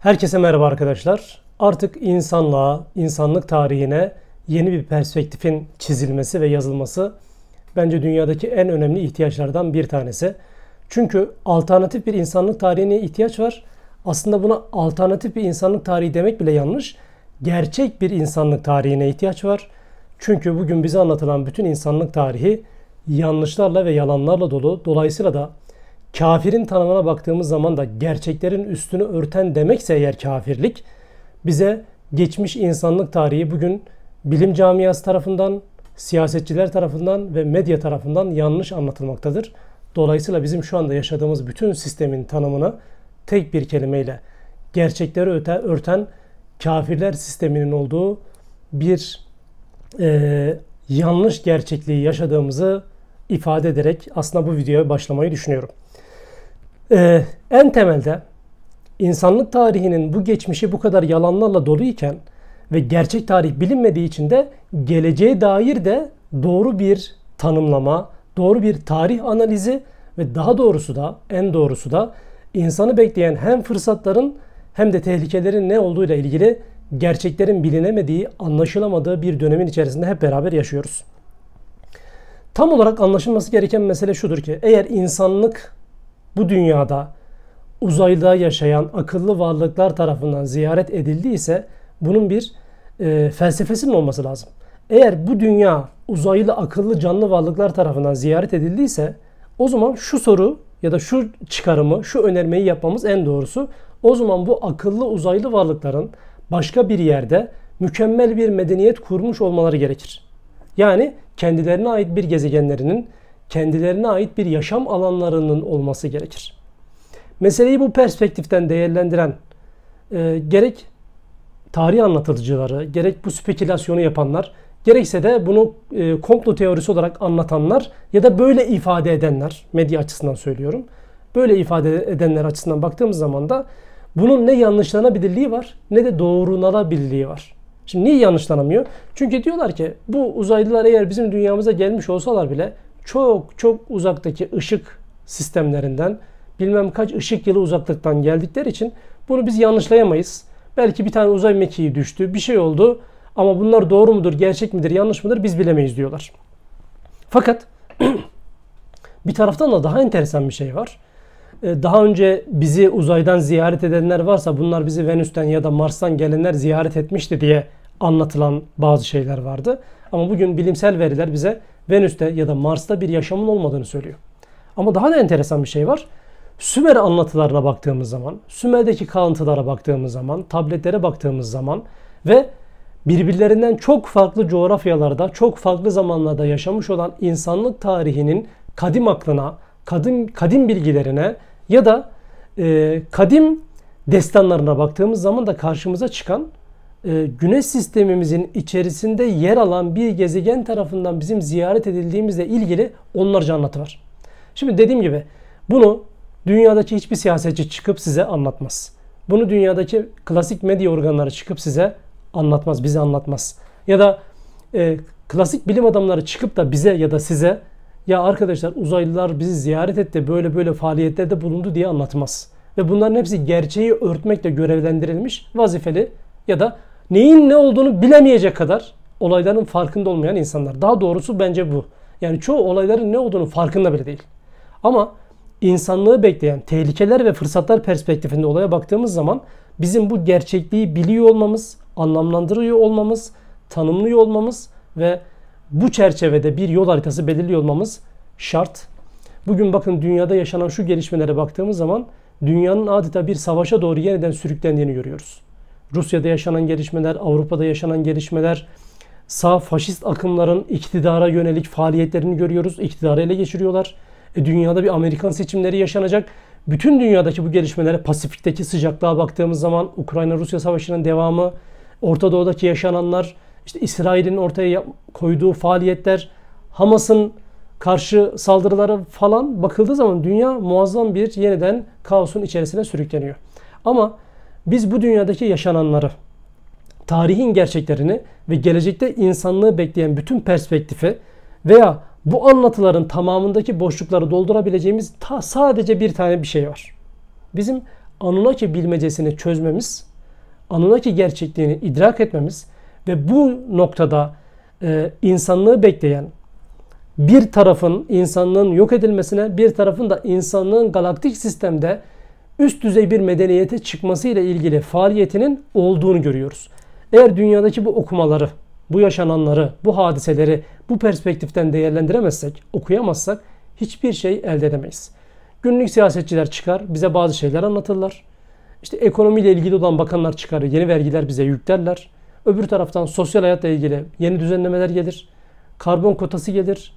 Herkese merhaba arkadaşlar. Artık insanlığa, insanlık tarihine yeni bir perspektifin çizilmesi ve yazılması bence dünyadaki en önemli ihtiyaçlardan bir tanesi. Çünkü alternatif bir insanlık tarihine ihtiyaç var. Aslında buna alternatif bir insanlık tarihi demek bile yanlış. Gerçek bir insanlık tarihine ihtiyaç var. Çünkü bugün bize anlatılan bütün insanlık tarihi yanlışlarla ve yalanlarla dolu. Dolayısıyla da kafirin tanımına baktığımız zaman da gerçeklerin üstünü örten demekse eğer kafirlik bize geçmiş insanlık tarihi bugün bilim camiası tarafından, siyasetçiler tarafından ve medya tarafından yanlış anlatılmaktadır. Dolayısıyla bizim şu anda yaşadığımız bütün sistemin tanımını tek bir kelimeyle gerçekleri öte, örten kafirler sisteminin olduğu bir e, yanlış gerçekliği yaşadığımızı ifade ederek aslında bu videoya başlamayı düşünüyorum. Ee, en temelde insanlık tarihinin bu geçmişi bu kadar yalanlarla dolu iken ve gerçek tarih bilinmediği için de geleceğe dair de doğru bir tanımlama, doğru bir tarih analizi ve daha doğrusu da en doğrusu da insanı bekleyen hem fırsatların hem de tehlikelerin ne olduğuyla ilgili gerçeklerin bilinemediği, anlaşılamadığı bir dönemin içerisinde hep beraber yaşıyoruz. Tam olarak anlaşılması gereken mesele şudur ki eğer insanlık bu dünyada uzayda yaşayan akıllı varlıklar tarafından ziyaret edildiyse bunun bir e, felsefesinin olması lazım. Eğer bu dünya uzaylı akıllı canlı varlıklar tarafından ziyaret edildiyse o zaman şu soru ya da şu çıkarımı, şu önermeyi yapmamız en doğrusu. O zaman bu akıllı uzaylı varlıkların başka bir yerde mükemmel bir medeniyet kurmuş olmaları gerekir. Yani kendilerine ait bir gezegenlerinin kendilerine ait bir yaşam alanlarının olması gerekir. Meseleyi bu perspektiften değerlendiren e, gerek tarih anlatıcıları, gerek bu spekülasyonu yapanlar, gerekse de bunu e, komplo teorisi olarak anlatanlar ya da böyle ifade edenler, medya açısından söylüyorum, böyle ifade edenler açısından baktığımız zaman da bunun ne yanlışlanabilirliği var ne de doğrulanabilirliği var. Şimdi niye yanlışlanamıyor? Çünkü diyorlar ki bu uzaylılar eğer bizim dünyamıza gelmiş olsalar bile çok çok uzaktaki ışık sistemlerinden bilmem kaç ışık yılı uzaklıktan geldikleri için bunu biz yanlışlayamayız. Belki bir tane uzay mekiği düştü, bir şey oldu ama bunlar doğru mudur, gerçek midir, yanlış mıdır biz bilemeyiz diyorlar. Fakat bir taraftan da daha enteresan bir şey var. Ee, daha önce bizi uzaydan ziyaret edenler varsa bunlar bizi Venüs'ten ya da Mars'tan gelenler ziyaret etmişti diye anlatılan bazı şeyler vardı. Ama bugün bilimsel veriler bize Venüs'te ya da Mars'ta bir yaşamın olmadığını söylüyor. Ama daha da enteresan bir şey var. Sümer anlatılarına baktığımız zaman, Sümer'deki kalıntılara baktığımız zaman, tabletlere baktığımız zaman ve birbirlerinden çok farklı coğrafyalarda, çok farklı zamanlarda yaşamış olan insanlık tarihinin kadim aklına, kadim, kadim bilgilerine ya da e, kadim destanlarına baktığımız zaman da karşımıza çıkan e, güneş sistemimizin içerisinde yer alan bir gezegen tarafından bizim ziyaret edildiğimizle ilgili onlarca anlatı var. Şimdi dediğim gibi bunu dünyadaki hiçbir siyasetçi çıkıp size anlatmaz. Bunu dünyadaki klasik medya organları çıkıp size anlatmaz, bize anlatmaz. Ya da e, klasik bilim adamları çıkıp da bize ya da size ya arkadaşlar uzaylılar bizi ziyaret etti böyle böyle faaliyetlerde bulundu diye anlatmaz. Ve bunların hepsi gerçeği örtmekle görevlendirilmiş vazifeli ya da neyin ne olduğunu bilemeyecek kadar olayların farkında olmayan insanlar. Daha doğrusu bence bu. Yani çoğu olayların ne olduğunu farkında bile değil. Ama insanlığı bekleyen tehlikeler ve fırsatlar perspektifinde olaya baktığımız zaman bizim bu gerçekliği biliyor olmamız, anlamlandırıyor olmamız, tanımlıyor olmamız ve bu çerçevede bir yol haritası belirliyor olmamız şart. Bugün bakın dünyada yaşanan şu gelişmelere baktığımız zaman dünyanın adeta bir savaşa doğru yeniden sürüklendiğini görüyoruz. Rusya'da yaşanan gelişmeler, Avrupa'da yaşanan gelişmeler, sağ faşist akımların iktidara yönelik faaliyetlerini görüyoruz. İktidarı ele geçiriyorlar. E, dünyada bir Amerikan seçimleri yaşanacak. Bütün dünyadaki bu gelişmelere, Pasifik'teki sıcaklığa baktığımız zaman Ukrayna-Rusya savaşının devamı, Orta Doğu'daki yaşananlar, işte İsrail'in ortaya koyduğu faaliyetler, Hamas'ın karşı saldırıları falan bakıldığı zaman dünya muazzam bir yeniden kaosun içerisine sürükleniyor. Ama biz bu dünyadaki yaşananları, tarihin gerçeklerini ve gelecekte insanlığı bekleyen bütün perspektifi veya bu anlatıların tamamındaki boşlukları doldurabileceğimiz ta sadece bir tane bir şey var. Bizim Anunnaki bilmecesini çözmemiz, Anunnaki gerçekliğini idrak etmemiz ve bu noktada e, insanlığı bekleyen bir tarafın insanlığın yok edilmesine, bir tarafın da insanlığın galaktik sistemde üst düzey bir medeniyete çıkması ile ilgili faaliyetinin olduğunu görüyoruz. Eğer dünyadaki bu okumaları, bu yaşananları, bu hadiseleri bu perspektiften değerlendiremezsek, okuyamazsak hiçbir şey elde edemeyiz. Günlük siyasetçiler çıkar, bize bazı şeyler anlatırlar. İşte ekonomiyle ilgili olan bakanlar çıkar, yeni vergiler bize yüklerler. Öbür taraftan sosyal hayatla ilgili yeni düzenlemeler gelir. Karbon kotası gelir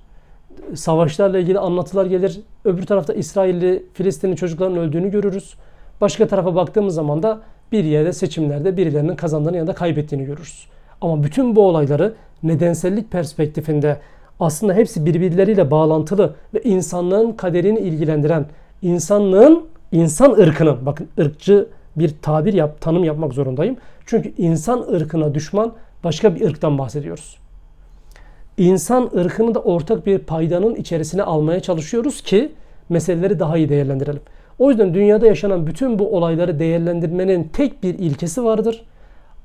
savaşlarla ilgili anlatılar gelir. Öbür tarafta İsrailli Filistinli çocukların öldüğünü görürüz. Başka tarafa baktığımız zaman da bir yerde seçimlerde birilerinin kazandığını ya da kaybettiğini görürüz. Ama bütün bu olayları nedensellik perspektifinde aslında hepsi birbirleriyle bağlantılı ve insanlığın kaderini ilgilendiren, insanlığın, insan ırkının, bakın ırkçı bir tabir yap, tanım yapmak zorundayım. Çünkü insan ırkına düşman başka bir ırktan bahsediyoruz insan ırkını da ortak bir paydanın içerisine almaya çalışıyoruz ki meseleleri daha iyi değerlendirelim. O yüzden dünyada yaşanan bütün bu olayları değerlendirmenin tek bir ilkesi vardır.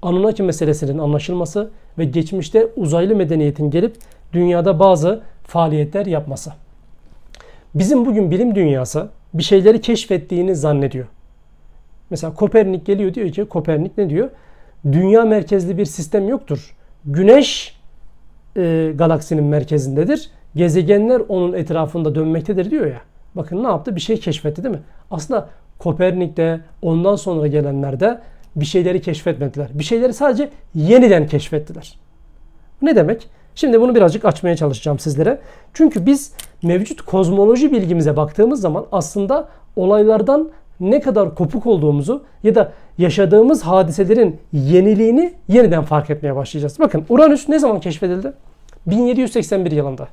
Anunnaki meselesinin anlaşılması ve geçmişte uzaylı medeniyetin gelip dünyada bazı faaliyetler yapması. Bizim bugün bilim dünyası bir şeyleri keşfettiğini zannediyor. Mesela Kopernik geliyor diyor ki Kopernik ne diyor? Dünya merkezli bir sistem yoktur. Güneş e, galaksinin merkezindedir. Gezegenler onun etrafında dönmektedir diyor ya. Bakın ne yaptı? Bir şey keşfetti değil mi? Aslında Kopernik'te ondan sonra gelenlerde bir şeyleri keşfetmediler. Bir şeyleri sadece yeniden keşfettiler. Ne demek? Şimdi bunu birazcık açmaya çalışacağım sizlere. Çünkü biz mevcut kozmoloji bilgimize baktığımız zaman aslında olaylardan ne kadar kopuk olduğumuzu ya da yaşadığımız hadiselerin yeniliğini yeniden fark etmeye başlayacağız. Bakın Uranüs ne zaman keşfedildi? 1781 yılında.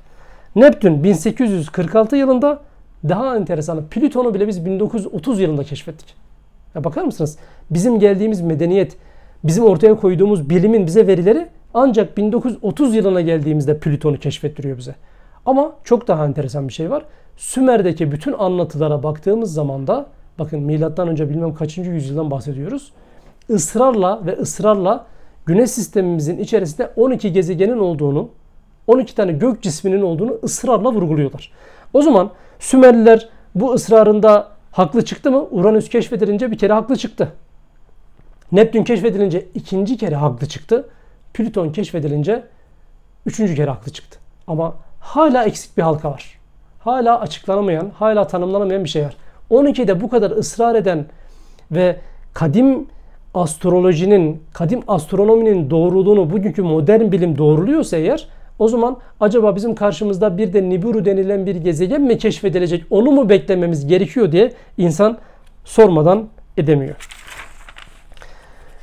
Neptün 1846 yılında daha enteresanı, Plüton'u bile biz 1930 yılında keşfettik. Ya bakar mısınız? Bizim geldiğimiz medeniyet, bizim ortaya koyduğumuz bilimin bize verileri ancak 1930 yılına geldiğimizde Plüton'u keşfettiriyor bize. Ama çok daha enteresan bir şey var. Sümer'deki bütün anlatılara baktığımız zaman da bakın milattan önce bilmem kaçıncı yüzyıldan bahsediyoruz. ısrarla ve ısrarla güneş sistemimizin içerisinde 12 gezegenin olduğunu 12 tane gök cisminin olduğunu ısrarla vurguluyorlar. O zaman Sümerliler bu ısrarında haklı çıktı mı? Uranüs keşfedilince bir kere haklı çıktı. Neptün keşfedilince ikinci kere haklı çıktı. Plüton keşfedilince üçüncü kere haklı çıktı. Ama hala eksik bir halka var. Hala açıklanamayan, hala tanımlanamayan bir şey var. 12'de bu kadar ısrar eden ve kadim astrolojinin, kadim astronominin doğruluğunu bugünkü modern bilim doğruluyorsa eğer o zaman acaba bizim karşımızda bir de Nibiru denilen bir gezegen mi keşfedilecek? Onu mu beklememiz gerekiyor diye insan sormadan edemiyor.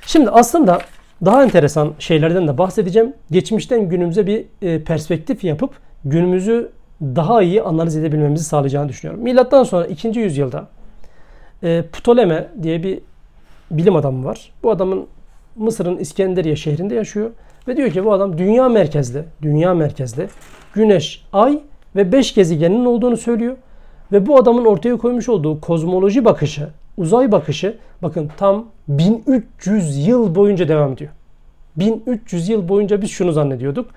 Şimdi aslında daha enteresan şeylerden de bahsedeceğim. Geçmişten günümüze bir e, perspektif yapıp günümüzü daha iyi analiz edebilmemizi sağlayacağını düşünüyorum. Milattan sonra 2. yüzyılda e, Ptoleme diye bir bilim adamı var. Bu adamın Mısır'ın İskenderiye şehrinde yaşıyor ve diyor ki bu adam dünya merkezli, dünya merkezli güneş, ay ve beş gezegenin olduğunu söylüyor. Ve bu adamın ortaya koymuş olduğu kozmoloji bakışı, uzay bakışı bakın tam 1300 yıl boyunca devam ediyor. 1300 yıl boyunca biz şunu zannediyorduk.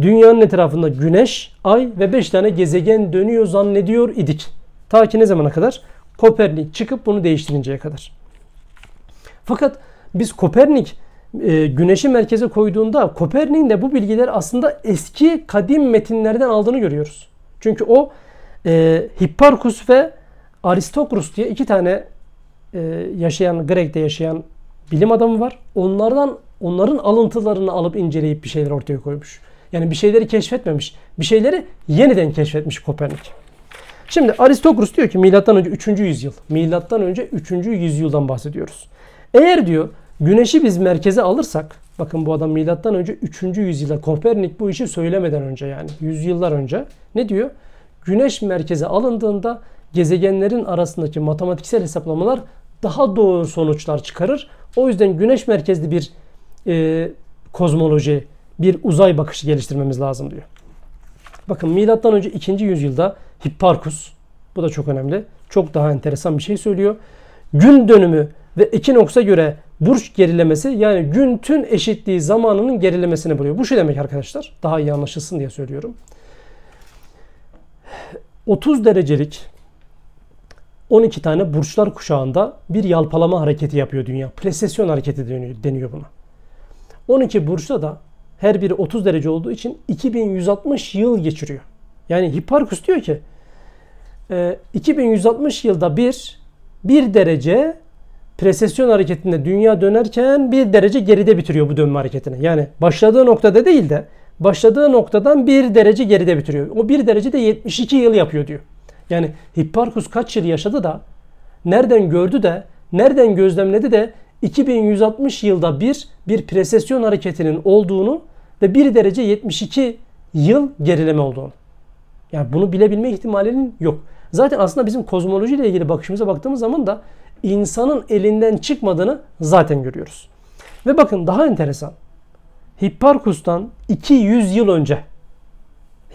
Dünyanın etrafında güneş, ay ve 5 tane gezegen dönüyor zannediyor idik. Ta ki ne zamana kadar? Kopernik çıkıp bunu değiştirinceye kadar. Fakat biz Kopernik e, güneşi merkeze koyduğunda Kopernik'in de bu bilgiler aslında eski kadim metinlerden aldığını görüyoruz. Çünkü o e, Hipparkus ve Aristokrus diye iki tane e, yaşayan Grek'te yaşayan bilim adamı var. Onlardan onların alıntılarını alıp inceleyip bir şeyler ortaya koymuş. Yani bir şeyleri keşfetmemiş. Bir şeyleri yeniden keşfetmiş Kopernik. Şimdi Aristokrus diyor ki milattan önce 3. yüzyıl. Milattan önce 3. yüzyıldan bahsediyoruz. Eğer diyor Güneşi biz merkeze alırsak bakın bu adam milattan önce 3. yüzyılda Kopernik bu işi söylemeden önce yani yüzyıllar önce ne diyor? Güneş merkeze alındığında gezegenlerin arasındaki matematiksel hesaplamalar daha doğru sonuçlar çıkarır. O yüzden güneş merkezli bir e, kozmoloji, bir uzay bakışı geliştirmemiz lazım diyor. Bakın milattan önce 2. yüzyılda Hipparkus bu da çok önemli. Çok daha enteresan bir şey söylüyor. Gün dönümü ve Ekinoks'a göre burç gerilemesi yani gün tün eşitliği zamanının gerilemesini buluyor. Bu şu şey demek arkadaşlar. Daha iyi anlaşılsın diye söylüyorum. 30 derecelik 12 tane burçlar kuşağında bir yalpalama hareketi yapıyor dünya. Presesyon hareketi deniyor, buna. 12 burçta da her biri 30 derece olduğu için 2160 yıl geçiriyor. Yani Hipparkus diyor ki 2160 e, yılda bir bir derece presesyon hareketinde dünya dönerken bir derece geride bitiriyor bu dönme hareketini. Yani başladığı noktada değil de başladığı noktadan bir derece geride bitiriyor. O bir derece de 72 yıl yapıyor diyor. Yani Hipparkus kaç yıl yaşadı da nereden gördü de nereden gözlemledi de 2160 yılda bir bir presesyon hareketinin olduğunu ve bir derece 72 yıl gerileme olduğunu. Yani bunu bilebilme ihtimalinin yok. Zaten aslında bizim kozmolojiyle ilgili bakışımıza baktığımız zaman da insanın elinden çıkmadığını zaten görüyoruz. Ve bakın daha enteresan. Hipparkus'tan 200 yıl önce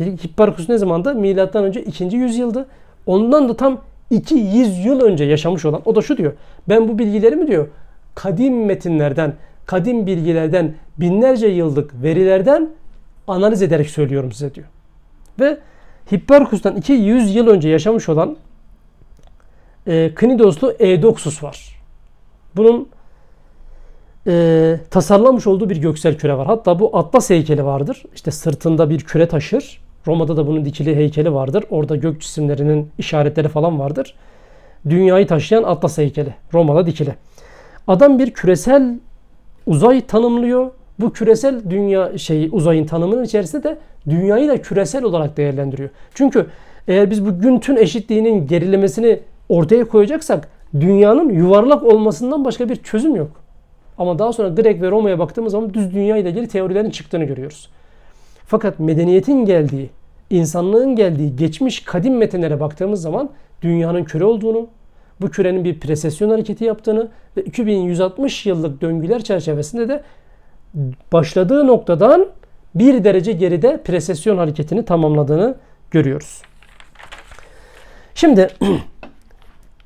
Hipparkus ne zamanda? Milattan önce 2. yüzyıldı. Ondan da tam 200 yıl önce yaşamış olan o da şu diyor. Ben bu bilgilerimi diyor kadim metinlerden, kadim bilgilerden, binlerce yıllık verilerden analiz ederek söylüyorum size diyor. Ve Hipparkus'tan 200 yıl önce yaşamış olan e, Knidoslu Edoxus var. Bunun e, tasarlanmış olduğu bir göksel küre var. Hatta bu Atlas heykeli vardır. İşte sırtında bir küre taşır. Roma'da da bunun dikili heykeli vardır. Orada gök cisimlerinin işaretleri falan vardır. Dünyayı taşıyan Atlas heykeli. Roma'da dikili. Adam bir küresel uzay tanımlıyor. Bu küresel dünya şeyi uzayın tanımının içerisinde de dünyayı da küresel olarak değerlendiriyor. Çünkü eğer biz bu gün tün eşitliğinin gerilemesini ortaya koyacaksak dünyanın yuvarlak olmasından başka bir çözüm yok. Ama daha sonra Grek ve Roma'ya baktığımız zaman düz dünya ile ilgili teorilerin çıktığını görüyoruz. Fakat medeniyetin geldiği, insanlığın geldiği geçmiş kadim metinlere baktığımız zaman dünyanın küre olduğunu, bu kürenin bir presesyon hareketi yaptığını ve 2160 yıllık döngüler çerçevesinde de başladığı noktadan bir derece geride presesyon hareketini tamamladığını görüyoruz. Şimdi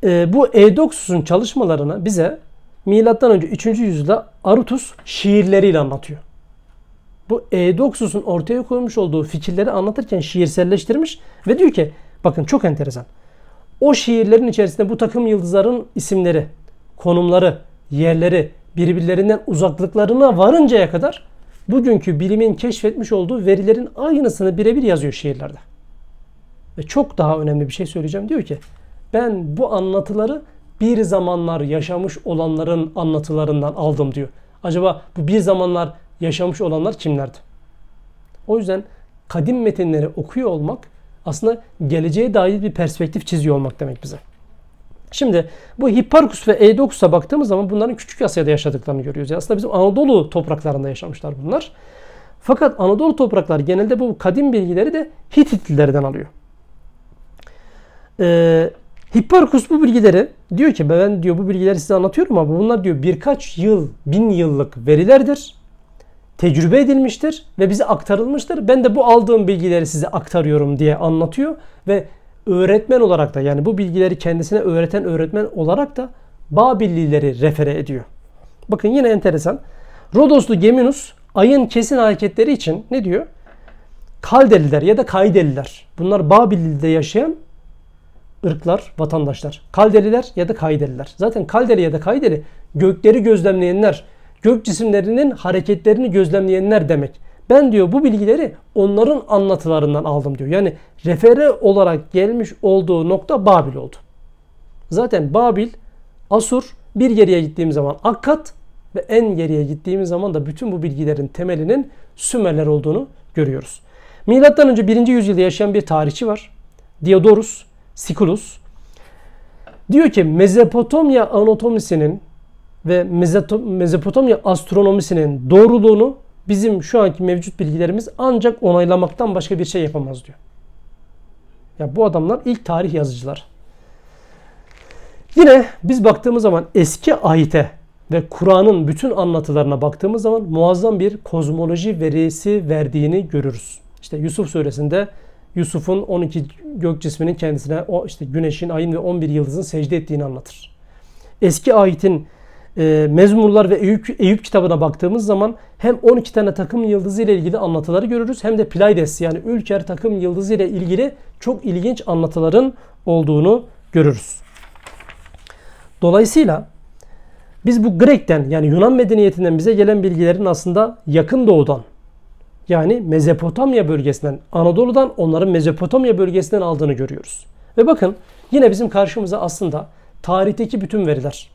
e, bu Eudoxus'un çalışmalarını bize milattan önce 3. yüzyılda Arutus şiirleriyle anlatıyor. Bu Eudoxus'un ortaya koymuş olduğu fikirleri anlatırken şiirselleştirmiş ve diyor ki bakın çok enteresan. O şiirlerin içerisinde bu takım yıldızların isimleri, konumları, yerleri, birbirlerinden uzaklıklarına varıncaya kadar bugünkü bilimin keşfetmiş olduğu verilerin aynısını birebir yazıyor şiirlerde. Ve çok daha önemli bir şey söyleyeceğim. Diyor ki ben bu anlatıları bir zamanlar yaşamış olanların anlatılarından aldım diyor. Acaba bu bir zamanlar yaşamış olanlar kimlerdi? O yüzden kadim metinleri okuyor olmak aslında geleceğe dair bir perspektif çiziyor olmak demek bize. Şimdi bu Hipparkus ve Eidokus'a baktığımız zaman bunların Küçük Asya'da yaşadıklarını görüyoruz. Yani aslında bizim Anadolu topraklarında yaşamışlar bunlar. Fakat Anadolu topraklar genelde bu kadim bilgileri de Hititlilerden alıyor. Ee, Hipparchus bu bilgileri diyor ki ben diyor bu bilgileri size anlatıyorum ama bunlar diyor birkaç yıl, bin yıllık verilerdir. Tecrübe edilmiştir ve bize aktarılmıştır. Ben de bu aldığım bilgileri size aktarıyorum diye anlatıyor ve öğretmen olarak da yani bu bilgileri kendisine öğreten öğretmen olarak da Babillileri refere ediyor. Bakın yine enteresan. Rodoslu Geminus ayın kesin hareketleri için ne diyor? Kaldeliler ya da Kaydeliler. Bunlar Babil'de yaşayan ırklar, vatandaşlar. Kalderiler ya da Kayderiler. Zaten Kalderi ya da Kayderi gökleri gözlemleyenler, gök cisimlerinin hareketlerini gözlemleyenler demek. Ben diyor bu bilgileri onların anlatılarından aldım diyor. Yani refere olarak gelmiş olduğu nokta Babil oldu. Zaten Babil, Asur bir geriye gittiğim zaman Akkad ve en geriye gittiğimiz zaman da bütün bu bilgilerin temelinin Sümerler olduğunu görüyoruz. Milattan önce 1. yüzyılda yaşayan bir tarihçi var. Diodorus Sikulus. Diyor ki Mezopotamya anatomisinin ve Mezopotamya astronomisinin doğruluğunu bizim şu anki mevcut bilgilerimiz ancak onaylamaktan başka bir şey yapamaz diyor. Ya bu adamlar ilk tarih yazıcılar. Yine biz baktığımız zaman eski ayete ve Kur'an'ın bütün anlatılarına baktığımız zaman muazzam bir kozmoloji verisi verdiğini görürüz. İşte Yusuf suresinde Yusuf'un 12 gök cisminin kendisine o işte güneşin, ayın ve 11 yıldızın secde ettiğini anlatır. Eski ayetin e, Mezmurlar ve Eyüp, Eyüp kitabına baktığımız zaman hem 12 tane takım yıldızı ile ilgili anlatıları görürüz hem de Pleiades yani Ülker takım yıldızı ile ilgili çok ilginç anlatıların olduğunu görürüz. Dolayısıyla biz bu Grek'ten yani Yunan medeniyetinden bize gelen bilgilerin aslında yakın doğudan yani Mezopotamya bölgesinden, Anadolu'dan onların Mezopotamya bölgesinden aldığını görüyoruz. Ve bakın yine bizim karşımıza aslında tarihteki bütün veriler,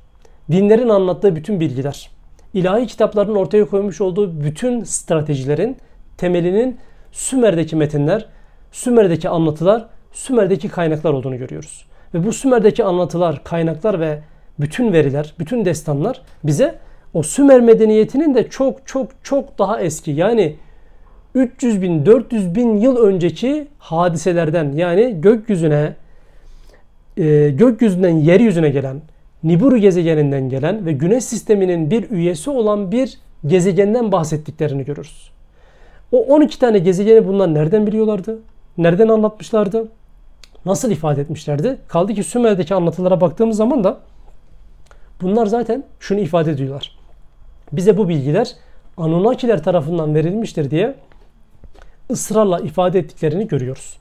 dinlerin anlattığı bütün bilgiler, ilahi kitapların ortaya koymuş olduğu bütün stratejilerin temelinin Sümer'deki metinler, Sümer'deki anlatılar, Sümer'deki kaynaklar olduğunu görüyoruz. Ve bu Sümer'deki anlatılar, kaynaklar ve bütün veriler, bütün destanlar bize o Sümer medeniyetinin de çok çok çok daha eski yani 300 bin 400 bin yıl önceki hadiselerden yani gökyüzüne e, gökyüzünden yeryüzüne gelen Nibiru gezegeninden gelen ve Güneş sisteminin bir üyesi olan bir gezegenden bahsettiklerini görürüz. O 12 tane gezegeni bunlar nereden biliyorlardı? Nereden anlatmışlardı? Nasıl ifade etmişlerdi? Kaldı ki Sümer'deki anlatılara baktığımız zaman da bunlar zaten şunu ifade ediyorlar. Bize bu bilgiler Anunnakiler tarafından verilmiştir diye ısrarla ifade ettiklerini görüyoruz.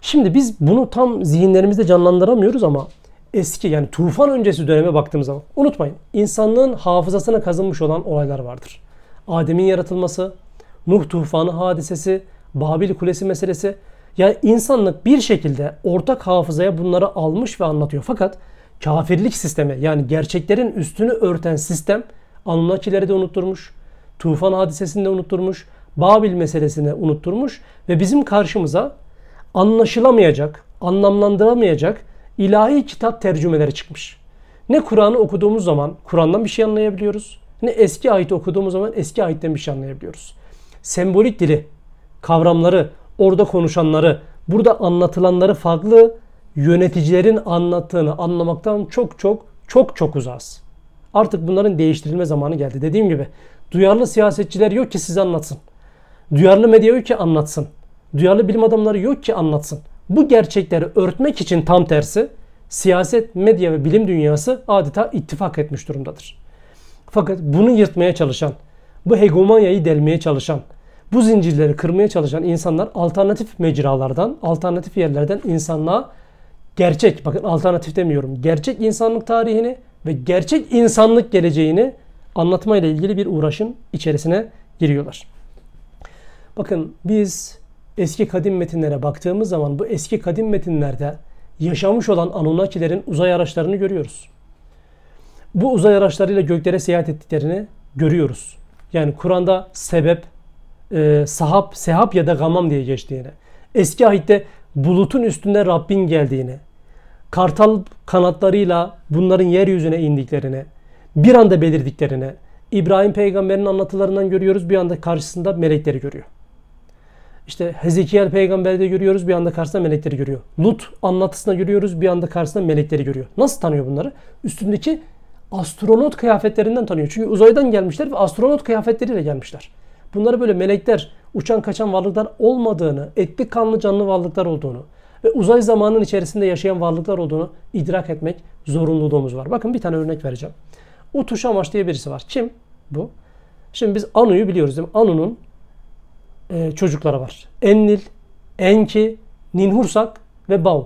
Şimdi biz bunu tam zihinlerimizde canlandıramıyoruz ama eski yani tufan öncesi döneme baktığımız zaman unutmayın insanlığın hafızasına kazınmış olan olaylar vardır. Adem'in yaratılması, Nuh tufanı hadisesi, Babil Kulesi meselesi. Yani insanlık bir şekilde ortak hafızaya bunları almış ve anlatıyor. Fakat kafirlik sistemi yani gerçeklerin üstünü örten sistem Anunnakileri de unutturmuş. Tufan hadisesini de unutturmuş. Babil meselesini unutturmuş ve bizim karşımıza anlaşılamayacak, anlamlandıramayacak ilahi kitap tercümeleri çıkmış. Ne Kur'an'ı okuduğumuz zaman Kur'an'dan bir şey anlayabiliyoruz. Ne eski ayet okuduğumuz zaman eski ayetten bir şey anlayabiliyoruz. Sembolik dili, kavramları, orada konuşanları, burada anlatılanları farklı yöneticilerin anlattığını anlamaktan çok çok çok çok uzağız. Artık bunların değiştirilme zamanı geldi. Dediğim gibi duyarlı siyasetçiler yok ki size anlatsın. Duyarlı medya yok ki anlatsın. Duyarlı bilim adamları yok ki anlatsın. Bu gerçekleri örtmek için tam tersi siyaset, medya ve bilim dünyası adeta ittifak etmiş durumdadır. Fakat bunu yırtmaya çalışan, bu hegemonyayı delmeye çalışan, bu zincirleri kırmaya çalışan insanlar alternatif mecralardan, alternatif yerlerden insanlığa gerçek, bakın alternatif demiyorum, gerçek insanlık tarihini ve gerçek insanlık geleceğini anlatmayla ilgili bir uğraşın içerisine giriyorlar. Bakın biz eski kadim metinlere baktığımız zaman bu eski kadim metinlerde yaşamış olan Anunnakilerin uzay araçlarını görüyoruz. Bu uzay araçlarıyla göklere seyahat ettiklerini görüyoruz. Yani Kur'an'da sebep, e, sahap, sehap ya da gamam diye geçtiğini, eski ahitte bulutun üstünde Rabbin geldiğini, kartal kanatlarıyla bunların yeryüzüne indiklerini, bir anda belirdiklerini, İbrahim peygamberin anlatılarından görüyoruz bir anda karşısında melekleri görüyor. İşte Hezekiel peygamberi de görüyoruz bir anda karşısında melekleri görüyor. Lut anlatısına görüyoruz bir anda karşısında melekleri görüyor. Nasıl tanıyor bunları? Üstündeki astronot kıyafetlerinden tanıyor. Çünkü uzaydan gelmişler ve astronot kıyafetleriyle gelmişler. Bunları böyle melekler, uçan kaçan varlıklar olmadığını, etli kanlı canlı varlıklar olduğunu ve uzay zamanın içerisinde yaşayan varlıklar olduğunu idrak etmek zorunluluğumuz var. Bakın bir tane örnek vereceğim. Utuş Utuşamaş diye birisi var. Kim bu? Şimdi biz Anu'yu biliyoruz değil mi? Anu'nun e, çocukları var. Ennil, Enki, Ninhursak ve Bav.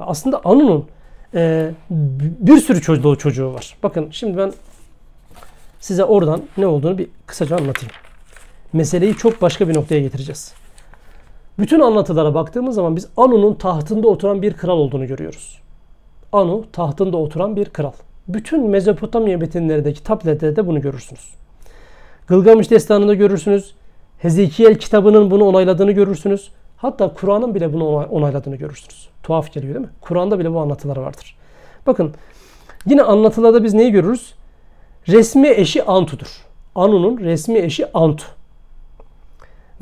Aslında Anun'un e, bir sürü çocuğu, çocuğu var. Bakın şimdi ben size oradan ne olduğunu bir kısaca anlatayım. Meseleyi çok başka bir noktaya getireceğiz. Bütün anlatılara baktığımız zaman biz Anu'nun tahtında oturan bir kral olduğunu görüyoruz. Anu tahtında oturan bir kral. Bütün Mezopotamya metinlerindeki tabletlerde bunu görürsünüz. Gılgamış destanında görürsünüz. Hezekiel kitabının bunu onayladığını görürsünüz. Hatta Kur'an'ın bile bunu onayladığını görürsünüz. Tuhaf geliyor değil mi? Kur'an'da bile bu anlatılar vardır. Bakın yine anlatılarda biz neyi görürüz? Resmi eşi Antu'dur. Anu'nun resmi eşi Antu.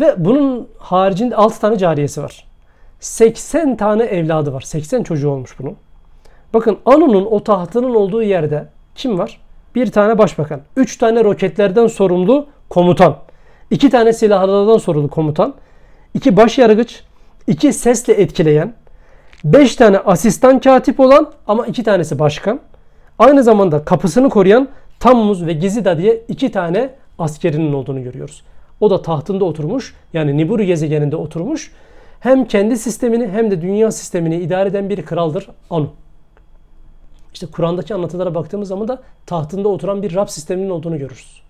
Ve bunun haricinde 6 tane cariyesi var. 80 tane evladı var. 80 çocuğu olmuş bunun. Bakın Anu'nun o tahtının olduğu yerde kim var? Bir tane başbakan, üç tane roketlerden sorumlu komutan, İki tane silahlardan sorulu komutan. iki baş yargıç. iki sesle etkileyen. Beş tane asistan katip olan ama iki tanesi başkan. Aynı zamanda kapısını koruyan Tammuz ve Gizida diye iki tane askerinin olduğunu görüyoruz. O da tahtında oturmuş yani Nibiru gezegeninde oturmuş. Hem kendi sistemini hem de dünya sistemini idare eden bir kraldır Anu. İşte Kur'an'daki anlatılara baktığımız zaman da tahtında oturan bir Rab sisteminin olduğunu görürüz.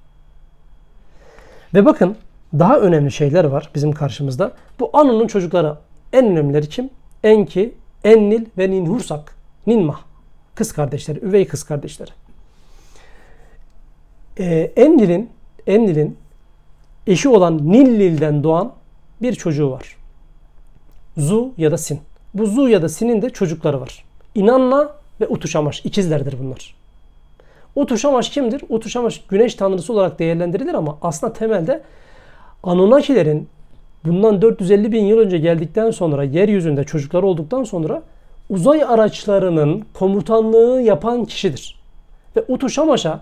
Ve bakın daha önemli şeyler var bizim karşımızda. Bu Anun'un çocukları en önemlileri kim? Enki, Ennil ve Ninhursak. Ninmah. Kız kardeşleri, üvey kız kardeşleri. Ee, Ennil'in Ennil'in eşi olan Nillil'den doğan bir çocuğu var. Zu ya da Sin. Bu Zu ya da Sin'in de çocukları var. İnanla ve Utuşamaş ikizlerdir bunlar. Utuşamaş kimdir? Utuşamaş güneş tanrısı olarak değerlendirilir ama aslında temelde Anunnakilerin bundan 450 bin yıl önce geldikten sonra yeryüzünde çocuklar olduktan sonra uzay araçlarının komutanlığı yapan kişidir. Ve Utuşamaş'a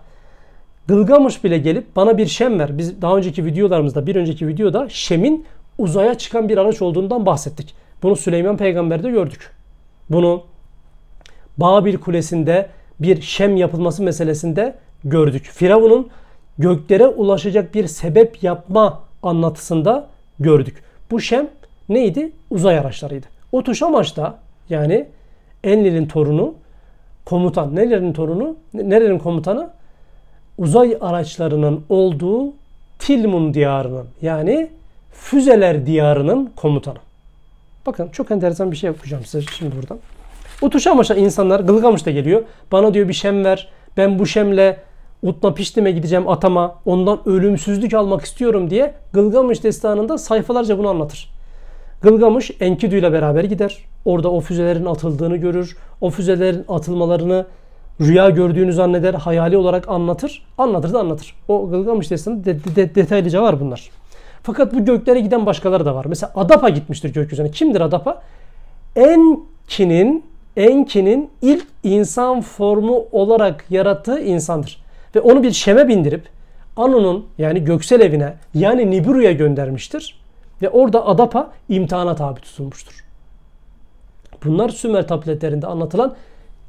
Gılgamış bile gelip bana bir şem ver. Biz daha önceki videolarımızda bir önceki videoda şemin uzaya çıkan bir araç olduğundan bahsettik. Bunu Süleyman peygamberde gördük. Bunu Babil Kulesi'nde bir şem yapılması meselesinde gördük. Firavun'un göklere ulaşacak bir sebep yapma anlatısında gördük. Bu şem neydi? Uzay araçlarıydı. O tuş amaçta yani Enlil'in torunu komutan, Neler'in torunu, Neler'in komutanı uzay araçlarının olduğu Tilmun diyarının yani füzeler diyarının komutanı. Bakın çok enteresan bir şey yapacağım size şimdi buradan. Utuşamış'a insanlar gılgamış Gılgamış'ta geliyor. Bana diyor bir şem ver. Ben bu şemle Utna Piştim'e gideceğim atama. Ondan ölümsüzlük almak istiyorum diye Gılgamış destanında sayfalarca bunu anlatır. Gılgamış Enkidu ile beraber gider. Orada o füzelerin atıldığını görür. O füzelerin atılmalarını rüya gördüğünü zanneder. Hayali olarak anlatır. Anlatır da anlatır. O Gılgamış destanında de, de, de, detaylıca var bunlar. Fakat bu göklere giden başkaları da var. Mesela Adapa gitmiştir gökyüzüne. Kimdir Adapa? Enki'nin Enki'nin ilk insan formu olarak yarattığı insandır. Ve onu bir şeme bindirip Anu'nun yani göksel evine yani Nibiru'ya göndermiştir. Ve orada Adapa imtihana tabi tutulmuştur. Bunlar Sümer tabletlerinde anlatılan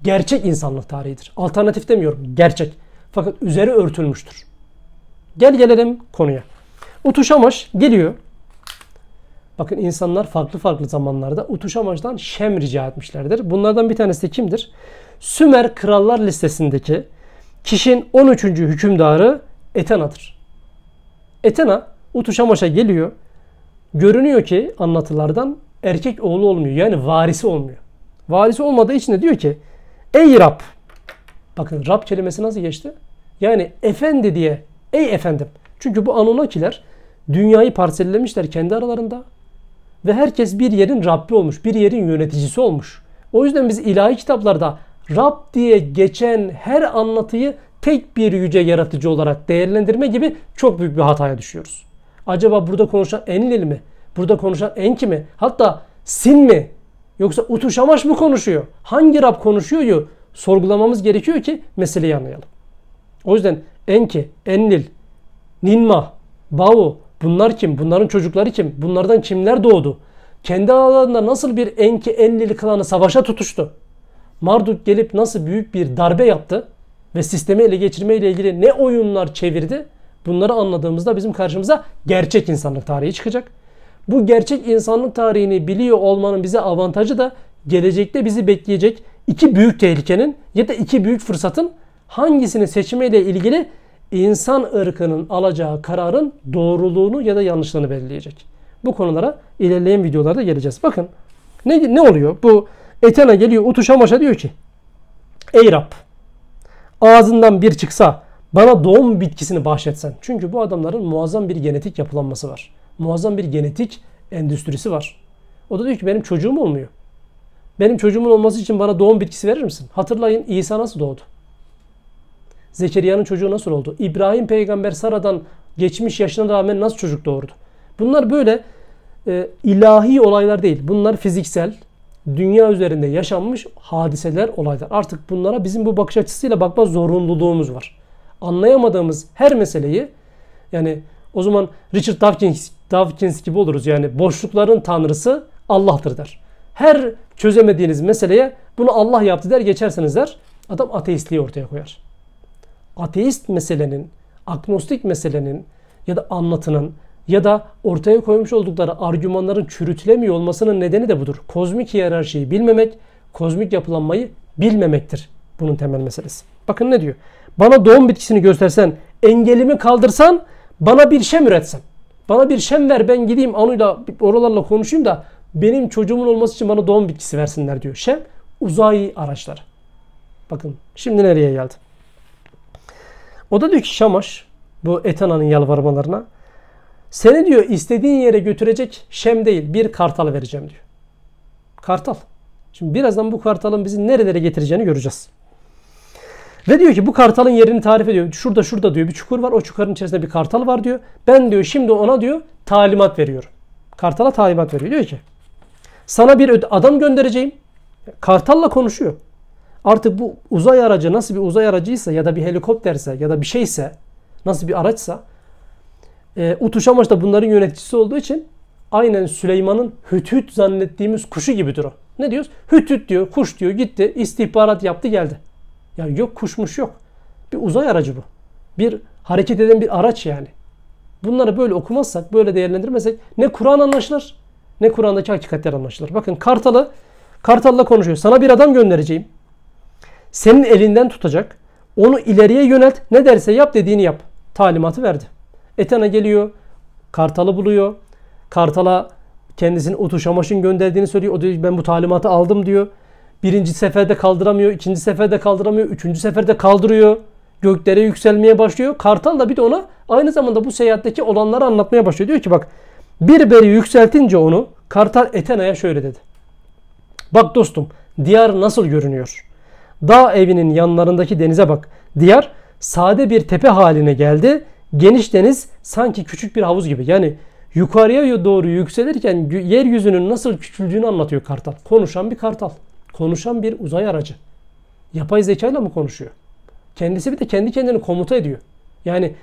gerçek insanlık tarihidir. Alternatif demiyorum, gerçek. Fakat üzeri örtülmüştür. Gel gelelim konuya. Utuşamaş geliyor Bakın insanlar farklı farklı zamanlarda Utuş amacından Şem rica etmişlerdir. Bunlardan bir tanesi de kimdir? Sümer Krallar listesindeki kişinin 13. hükümdarı Etena'dır. Etena Utuş Amaç'a geliyor. Görünüyor ki anlatılardan erkek oğlu olmuyor. Yani varisi olmuyor. Varisi olmadığı için de diyor ki Ey Rab! Bakın Rab kelimesi nasıl geçti? Yani efendi diye. Ey efendim. Çünkü bu Anunnakiler dünyayı parsellemişler kendi aralarında. Ve herkes bir yerin Rabbi olmuş, bir yerin yöneticisi olmuş. O yüzden biz ilahi kitaplarda Rab diye geçen her anlatıyı tek bir yüce yaratıcı olarak değerlendirme gibi çok büyük bir hataya düşüyoruz. Acaba burada konuşan Enlil mi? Burada konuşan Enki mi? Hatta Sin mi? Yoksa Utuşamaş mı konuşuyor? Hangi Rab konuşuyor? Sorgulamamız gerekiyor ki meseleyi anlayalım. O yüzden Enki, Enlil, Ninma, Bavu Bunlar kim? Bunların çocukları kim? Bunlardan kimler doğdu? Kendi aralarında nasıl bir Enki enlili klanı savaşa tutuştu? Marduk gelip nasıl büyük bir darbe yaptı ve sistemi ele geçirme ile ilgili ne oyunlar çevirdi? Bunları anladığımızda bizim karşımıza gerçek insanlık tarihi çıkacak. Bu gerçek insanlık tarihini biliyor olmanın bize avantajı da gelecekte bizi bekleyecek iki büyük tehlikenin ya da iki büyük fırsatın hangisini seçmeyle ilgili insan ırkının alacağı kararın doğruluğunu ya da yanlışlığını belirleyecek. Bu konulara ilerleyen videolarda geleceğiz. Bakın ne, ne oluyor? Bu Etena geliyor Utuşamaş'a diyor ki Ey Rab ağzından bir çıksa bana doğum bitkisini bahşetsen. Çünkü bu adamların muazzam bir genetik yapılanması var. Muazzam bir genetik endüstrisi var. O da diyor ki benim çocuğum olmuyor. Benim çocuğumun olması için bana doğum bitkisi verir misin? Hatırlayın İsa nasıl doğdu? Zekeriya'nın çocuğu nasıl oldu? İbrahim peygamber Sara'dan geçmiş yaşına rağmen nasıl çocuk doğurdu? Bunlar böyle e, ilahi olaylar değil. Bunlar fiziksel, dünya üzerinde yaşanmış hadiseler, olaylar. Artık bunlara bizim bu bakış açısıyla bakma zorunluluğumuz var. Anlayamadığımız her meseleyi yani o zaman Richard Dawkins, Dawkins gibi oluruz. Yani boşlukların tanrısı Allah'tır der. Her çözemediğiniz meseleye bunu Allah yaptı der geçerseniz der. Adam ateistliği ortaya koyar ateist meselenin, agnostik meselenin ya da anlatının ya da ortaya koymuş oldukları argümanların çürütülemiyor olmasının nedeni de budur. Kozmik hiyerarşiyi bilmemek, kozmik yapılanmayı bilmemektir bunun temel meselesi. Bakın ne diyor? Bana doğum bitkisini göstersen, engelimi kaldırsan, bana bir şem üretsen. Bana bir şem ver ben gideyim anuyla oralarla konuşayım da benim çocuğumun olması için bana doğum bitkisi versinler diyor. Şem uzay araçları. Bakın şimdi nereye geldi? O da diyor ki Şamaş bu Etana'nın yalvarmalarına seni diyor istediğin yere götürecek Şem değil bir kartal vereceğim diyor. Kartal. Şimdi birazdan bu kartalın bizi nerelere getireceğini göreceğiz. Ve diyor ki bu kartalın yerini tarif ediyor. Şurada şurada diyor bir çukur var. O çukurun içerisinde bir kartal var diyor. Ben diyor şimdi ona diyor talimat veriyorum. Kartala talimat veriyor. Diyor ki sana bir adam göndereceğim. Kartalla konuşuyor. Artık bu uzay aracı nasıl bir uzay aracıysa ya da bir helikopterse ya da bir şeyse nasıl bir araçsa e, Utuş Amaç da bunların yöneticisi olduğu için aynen Süleyman'ın hütüt zannettiğimiz kuşu gibidir o. Ne diyoruz? Hütüt diyor, kuş diyor, gitti, istihbarat yaptı, geldi. Ya yok kuşmuş yok. Bir uzay aracı bu. Bir hareket eden bir araç yani. Bunları böyle okumazsak, böyle değerlendirmezsek ne Kur'an anlaşılır ne Kur'an'daki hakikatler anlaşılır. Bakın Kartal'ı Kartal'la konuşuyor. Sana bir adam göndereceğim. Senin elinden tutacak. Onu ileriye yönelt. Ne derse yap dediğini yap. Talimatı verdi. Etena geliyor. Kartal'ı buluyor. Kartal'a kendisini Utuşamaş'ın gönderdiğini söylüyor. O diyor ben bu talimatı aldım diyor. Birinci seferde kaldıramıyor. ikinci seferde kaldıramıyor. Üçüncü seferde kaldırıyor. Göklere yükselmeye başlıyor. Kartal da bir de ona aynı zamanda bu seyahatteki olanları anlatmaya başlıyor. Diyor ki bak bir beri yükseltince onu Kartal Etena'ya şöyle dedi. Bak dostum diyar nasıl görünüyor? Dağ evinin yanlarındaki denize bak. Diyar sade bir tepe haline geldi. Geniş deniz sanki küçük bir havuz gibi. Yani yukarıya doğru yükselirken yeryüzünün nasıl küçüldüğünü anlatıyor kartal. Konuşan bir kartal. Konuşan bir uzay aracı. Yapay zekayla mı konuşuyor? Kendisi bir de kendi kendini komuta ediyor. Yani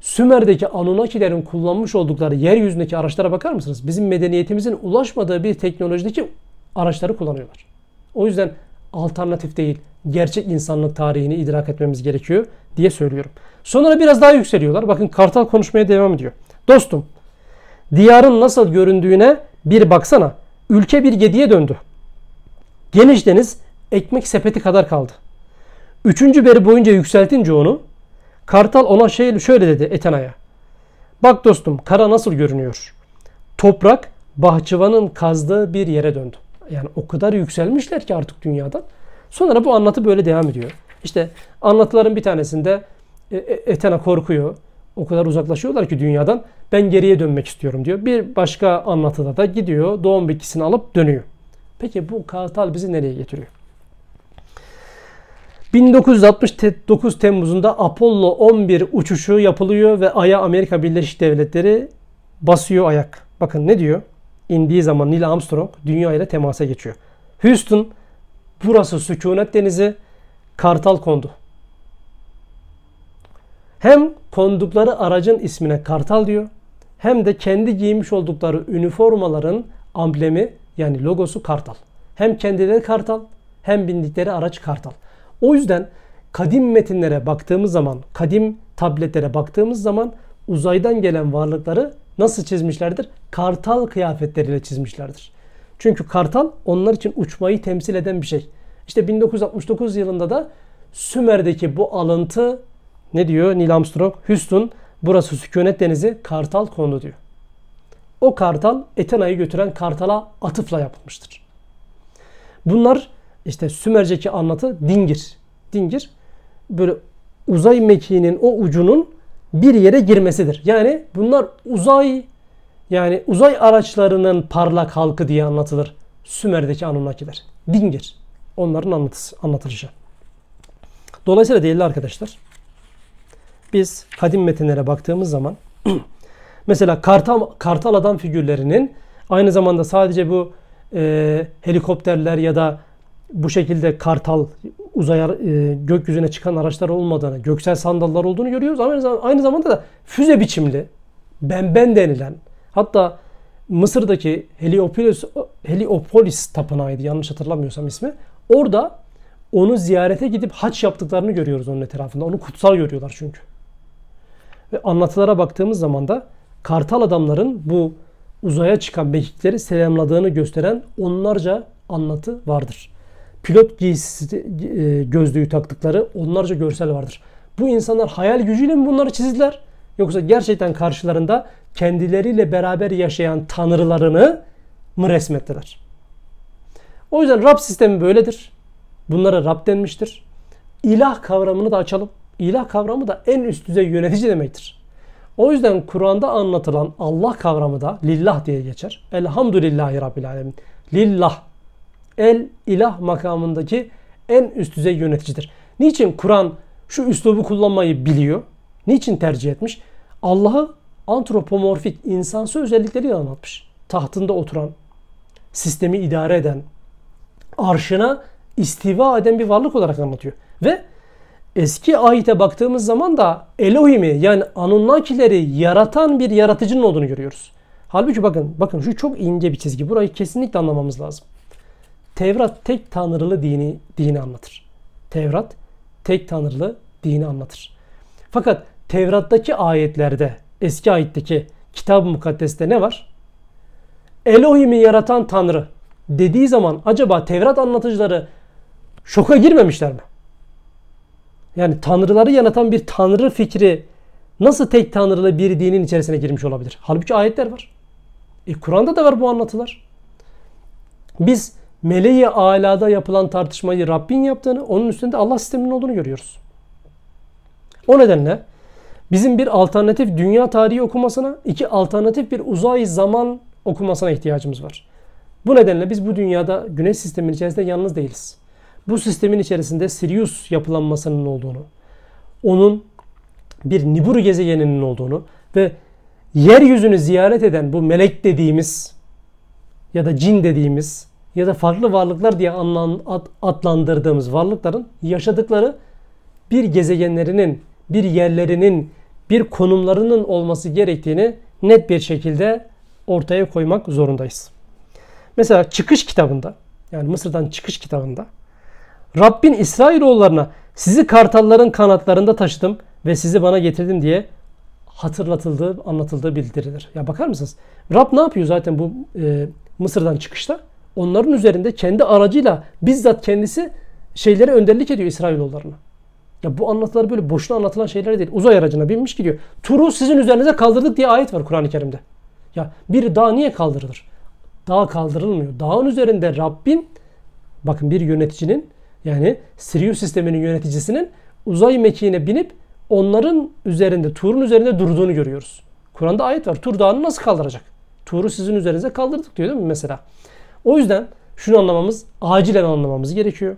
Sümer'deki Anunnakilerin kullanmış oldukları yeryüzündeki araçlara bakar mısınız? Bizim medeniyetimizin ulaşmadığı bir teknolojideki araçları kullanıyorlar. O yüzden alternatif değil, gerçek insanlık tarihini idrak etmemiz gerekiyor diye söylüyorum. Sonra biraz daha yükseliyorlar. Bakın Kartal konuşmaya devam ediyor. Dostum, diyarın nasıl göründüğüne bir baksana. Ülke bir gediye döndü. Geniş deniz ekmek sepeti kadar kaldı. Üçüncü beri boyunca yükseltince onu, Kartal ona şey, şöyle dedi Etena'ya. Bak dostum kara nasıl görünüyor? Toprak bahçıvanın kazdığı bir yere döndü. Yani o kadar yükselmişler ki artık dünyadan. Sonra bu anlatı böyle devam ediyor. İşte anlatıların bir tanesinde e, e, Etena korkuyor. O kadar uzaklaşıyorlar ki dünyadan. Ben geriye dönmek istiyorum diyor. Bir başka anlatıda da gidiyor. Doğum bitkisini alıp dönüyor. Peki bu kartal bizi nereye getiriyor? 1969 Temmuz'unda Apollo 11 uçuşu yapılıyor ve Ay'a Amerika Birleşik Devletleri basıyor ayak. Bakın ne diyor? indiği zaman Neil Armstrong dünya ile temasa geçiyor. Houston burası sükunet denizi kartal kondu. Hem kondukları aracın ismine kartal diyor hem de kendi giymiş oldukları üniformaların amblemi yani logosu kartal. Hem kendileri kartal hem bindikleri araç kartal. O yüzden kadim metinlere baktığımız zaman, kadim tabletlere baktığımız zaman uzaydan gelen varlıkları nasıl çizmişlerdir? Kartal kıyafetleriyle çizmişlerdir. Çünkü kartal onlar için uçmayı temsil eden bir şey. İşte 1969 yılında da Sümer'deki bu alıntı ne diyor Neil Armstrong? Houston burası sükunet denizi kartal kondu diyor. O kartal Etenayı götüren kartala atıfla yapılmıştır. Bunlar işte Sümerceki anlatı dingir. Dingir böyle uzay mekiğinin o ucunun bir yere girmesidir. Yani bunlar uzay yani uzay araçlarının parlak halkı diye anlatılır. Sümer'deki Anunnakiler. Dingir. Onların anlatısı, anlatılışı. Dolayısıyla değerli arkadaşlar biz kadim metinlere baktığımız zaman mesela kartal, kartal adam figürlerinin aynı zamanda sadece bu e, helikopterler ya da bu şekilde kartal uzaya e, gökyüzüne çıkan araçlar olmadığını, göksel sandallar olduğunu görüyoruz. Ama aynı zamanda da füze biçimli, benben denilen, hatta Mısır'daki Heliopolis, Heliopolis tapınağıydı yanlış hatırlamıyorsam ismi. Orada onu ziyarete gidip haç yaptıklarını görüyoruz onun etrafında. Onu kutsal görüyorlar çünkü. Ve anlatılara baktığımız zaman da kartal adamların bu uzaya çıkan bekikleri selamladığını gösteren onlarca anlatı vardır pilot giysisi e, gözlüğü taktıkları onlarca görsel vardır. Bu insanlar hayal gücüyle mi bunları çizdiler? Yoksa gerçekten karşılarında kendileriyle beraber yaşayan tanrılarını mı resmettiler? O yüzden Rab sistemi böyledir. Bunlara Rab denmiştir. İlah kavramını da açalım. İlah kavramı da en üst düzey yönetici demektir. O yüzden Kur'an'da anlatılan Allah kavramı da lillah diye geçer. Elhamdülillahi Rabbil Alemin. Lillah el ilah makamındaki en üst düzey yöneticidir. Niçin Kur'an şu üslubu kullanmayı biliyor? Niçin tercih etmiş? Allah'ı antropomorfik insansı özellikleriyle anlatmış. Tahtında oturan, sistemi idare eden, arşına istiva eden bir varlık olarak anlatıyor. Ve eski ayete baktığımız zaman da Elohim'i yani Anunnakileri yaratan bir yaratıcının olduğunu görüyoruz. Halbuki bakın bakın şu çok ince bir çizgi. Burayı kesinlikle anlamamız lazım. Tevrat tek tanrılı dini dini anlatır. Tevrat tek tanrılı dini anlatır. Fakat Tevrat'taki ayetlerde, eski ayetteki kitab-ı mukaddeste ne var? Elohim'i yaratan Tanrı dediği zaman acaba Tevrat anlatıcıları şoka girmemişler mi? Yani tanrıları yaratan bir tanrı fikri nasıl tek tanrılı bir dinin içerisine girmiş olabilir? Halbuki ayetler var. E, Kur'an'da da var bu anlatılar. Biz meleği alada yapılan tartışmayı Rabbin yaptığını, onun üstünde Allah sisteminin olduğunu görüyoruz. O nedenle bizim bir alternatif dünya tarihi okumasına, iki alternatif bir uzay zaman okumasına ihtiyacımız var. Bu nedenle biz bu dünyada güneş Sisteminin içerisinde yalnız değiliz. Bu sistemin içerisinde Sirius yapılanmasının olduğunu, onun bir Nibiru gezegeninin olduğunu ve yeryüzünü ziyaret eden bu melek dediğimiz ya da cin dediğimiz ya da farklı varlıklar diye adlandırdığımız varlıkların yaşadıkları bir gezegenlerinin, bir yerlerinin, bir konumlarının olması gerektiğini net bir şekilde ortaya koymak zorundayız. Mesela çıkış kitabında yani Mısır'dan çıkış kitabında Rabbin İsrailoğullarına sizi kartalların kanatlarında taşıdım ve sizi bana getirdim diye hatırlatıldığı, anlatıldığı bildirilir. Ya bakar mısınız? Rab ne yapıyor zaten bu e, Mısır'dan çıkışta? onların üzerinde kendi aracıyla bizzat kendisi şeylere önderlik ediyor İsrailoğullarına. Ya bu anlatılar böyle boşuna anlatılan şeyler değil. Uzay aracına binmiş gidiyor. Turu sizin üzerinize kaldırdık diye ayet var Kur'an-ı Kerim'de. Ya bir dağ niye kaldırılır? Dağ kaldırılmıyor. Dağın üzerinde Rabbin bakın bir yöneticinin yani Sirius sisteminin yöneticisinin uzay mekiğine binip onların üzerinde, Tur'un üzerinde durduğunu görüyoruz. Kur'an'da ayet var. Tur dağını nasıl kaldıracak? Tur'u sizin üzerinize kaldırdık diyor değil mi mesela? O yüzden şunu anlamamız, acilen anlamamız gerekiyor.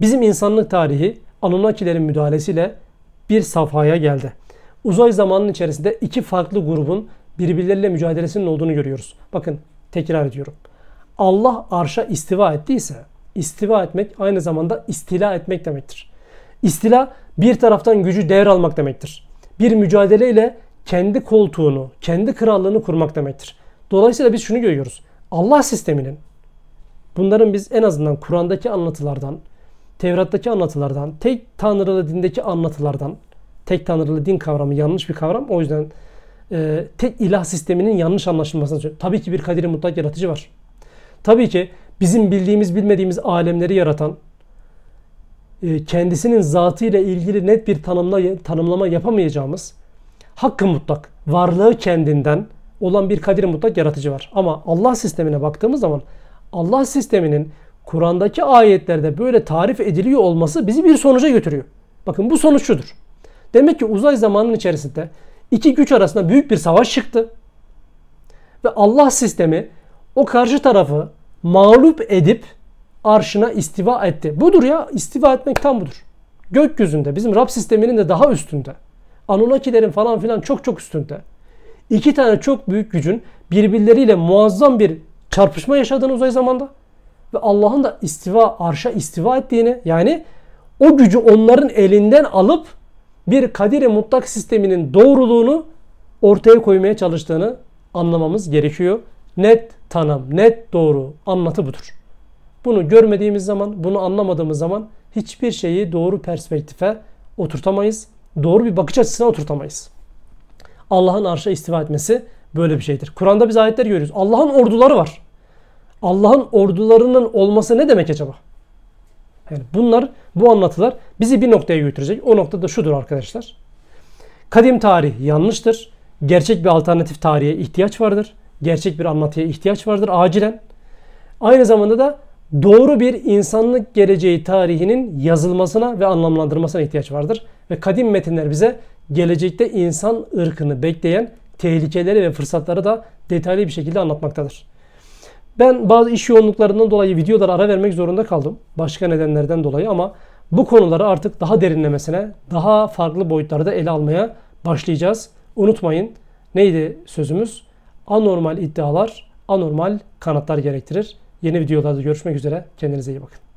Bizim insanlık tarihi Anunnakilerin müdahalesiyle bir safhaya geldi. Uzay zamanının içerisinde iki farklı grubun birbirleriyle mücadelesinin olduğunu görüyoruz. Bakın tekrar ediyorum. Allah arşa istiva ettiyse istiva etmek aynı zamanda istila etmek demektir. İstila bir taraftan gücü devralmak demektir. Bir mücadeleyle kendi koltuğunu, kendi krallığını kurmak demektir. Dolayısıyla biz şunu görüyoruz. Allah sisteminin bunların biz en azından Kur'an'daki anlatılardan, Tevrat'taki anlatılardan, tek tanrılı dindeki anlatılardan, tek tanrılı din kavramı yanlış bir kavram. O yüzden e, tek ilah sisteminin yanlış anlaşılmasına söylüyorum. Tabii ki bir kadiri mutlak yaratıcı var. Tabii ki bizim bildiğimiz bilmediğimiz alemleri yaratan, e, kendisinin zatıyla ilgili net bir tanımla, tanımlama yapamayacağımız hakkı mutlak, varlığı kendinden, olan bir kadir mutlak yaratıcı var. Ama Allah sistemine baktığımız zaman Allah sisteminin Kur'an'daki ayetlerde böyle tarif ediliyor olması bizi bir sonuca götürüyor. Bakın bu sonuç şudur. Demek ki uzay zamanın içerisinde iki güç arasında büyük bir savaş çıktı. Ve Allah sistemi o karşı tarafı mağlup edip arşına istiva etti. Budur ya istiva etmek tam budur. Gökyüzünde bizim Rab sisteminin de daha üstünde. Anunnakilerin falan filan çok çok üstünde. İki tane çok büyük gücün birbirleriyle muazzam bir çarpışma yaşadığını uzay zamanda ve Allah'ın da istiva, arşa istiva ettiğini yani o gücü onların elinden alıp bir kadiri mutlak sisteminin doğruluğunu ortaya koymaya çalıştığını anlamamız gerekiyor. Net tanım, net doğru anlatı budur. Bunu görmediğimiz zaman, bunu anlamadığımız zaman hiçbir şeyi doğru perspektife oturtamayız. Doğru bir bakış açısına oturtamayız. Allah'ın arşa istiva etmesi böyle bir şeydir. Kur'an'da biz ayetler görüyoruz. Allah'ın orduları var. Allah'ın ordularının olması ne demek acaba? Yani bunlar, bu anlatılar bizi bir noktaya götürecek. O nokta da şudur arkadaşlar. Kadim tarih yanlıştır. Gerçek bir alternatif tarihe ihtiyaç vardır. Gerçek bir anlatıya ihtiyaç vardır acilen. Aynı zamanda da doğru bir insanlık geleceği tarihinin yazılmasına ve anlamlandırmasına ihtiyaç vardır. Ve kadim metinler bize gelecekte insan ırkını bekleyen tehlikeleri ve fırsatları da detaylı bir şekilde anlatmaktadır. Ben bazı iş yoğunluklarından dolayı videolara ara vermek zorunda kaldım. Başka nedenlerden dolayı ama bu konuları artık daha derinlemesine, daha farklı boyutlarda ele almaya başlayacağız. Unutmayın neydi sözümüz? Anormal iddialar, anormal kanatlar gerektirir. Yeni videolarda görüşmek üzere. Kendinize iyi bakın.